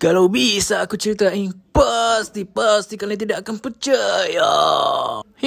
Kalau bisa aku ceritain pasti pasti kalian tidak akan percaya.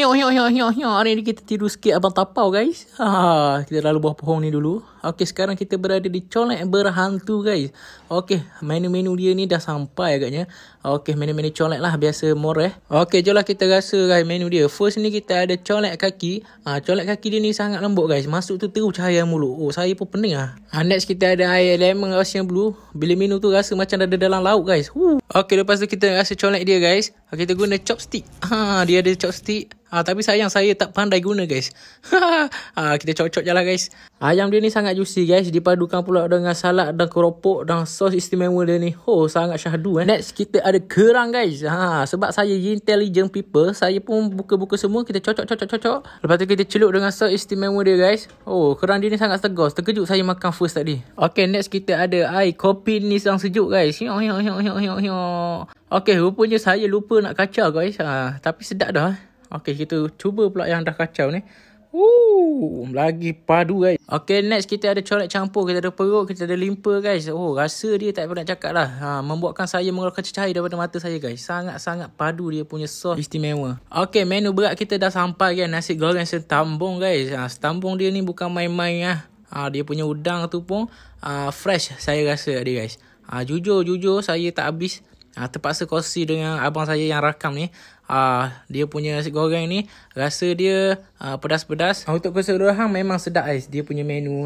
Hiu, hiu, hiu, hiu, hiu. Hari ni kita tidur sikit Abang Tapau guys. Ha, kita lalu bawah pohon ni dulu. Okey, sekarang kita berada di colek berhantu guys. Okey, menu-menu dia ni dah sampai agaknya. Okey, menu-menu colek lah. Biasa moreh. Okey, jom lah kita rasa guys menu dia. First ni kita ada colek kaki. Ha, colek kaki dia ni sangat lembut guys. Masuk tu terus cahaya mulu. Oh, saya pun pening ah. Ha, next kita ada air lemon ocean blue. Bila menu tu rasa macam ada dalam laut guys. Huh. Okey, lepas tu kita rasa colek dia guys. Kita guna chopstick. Ha, dia ada chopstick ha, tapi sayang saya tak pandai guna guys. ha, kita cocok lah guys. Ayam dia ni sangat juicy guys, dipadukan pula dengan salad dan keropok dan sos istimewa dia ni. Ho oh, sangat syahdu eh. Next kita ada kerang guys. Ha sebab saya intelligent people, saya pun buka-buka semua kita cocok-cocok-cocok. Lepas tu kita celup dengan sos istimewa dia guys. Oh kerang dia ni sangat segar. Terkejut saya makan first tadi. Okay next kita ada air kopi ni sedang sejuk guys. Yo yo yo yo yo yo. rupanya saya lupa nak kacau guys. Ha tapi sedap dah. Okey, kita cuba pula yang dah kacau ni. Wuh, lagi padu guys. Okey, next kita ada corak campur. Kita ada perut, kita ada limpa guys. Oh, rasa dia tak pernah cakap lah. Ha, membuatkan saya mengeluarkan cecair daripada mata saya guys. Sangat-sangat padu dia punya sos istimewa. Okey, menu berat kita dah sampai guys. Nasi goreng setambung guys. Ha, setambung dia ni bukan main-main lah. Ha, dia punya udang tu pun uh, fresh saya rasa dia guys. Ha, jujur, jujur saya tak habis. Ha, terpaksa kongsi dengan abang saya yang rakam ni. Ha, dia punya nasi goreng ni rasa dia ha, pedas-pedas. Ha, untuk keseluruhan memang sedap guys. Dia punya menu